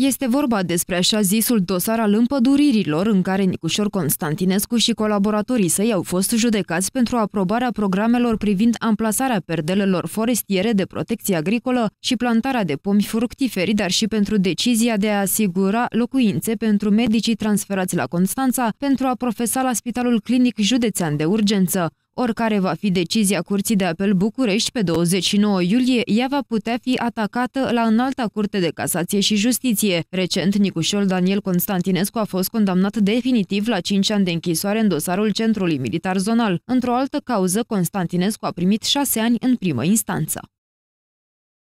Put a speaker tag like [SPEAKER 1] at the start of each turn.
[SPEAKER 1] Este vorba despre așa zisul dosar al împăduririlor în care Nicușor Constantinescu și colaboratorii săi au fost judecați pentru aprobarea programelor privind amplasarea perdelelor forestiere de protecție agricolă și plantarea de pomi fructiferi, dar și pentru decizia de a asigura locuințe pentru medicii transferați la Constanța pentru a profesa la Spitalul Clinic Județean de Urgență. Oricare va fi decizia Curții de Apel București pe 29 iulie, ea va putea fi atacată la înalta curte de casație și justiție. Recent, Nicușol Daniel Constantinescu a fost condamnat definitiv la 5 ani de închisoare în dosarul Centrului Militar Zonal. Într-o altă cauză, Constantinescu a primit 6 ani în primă instanță.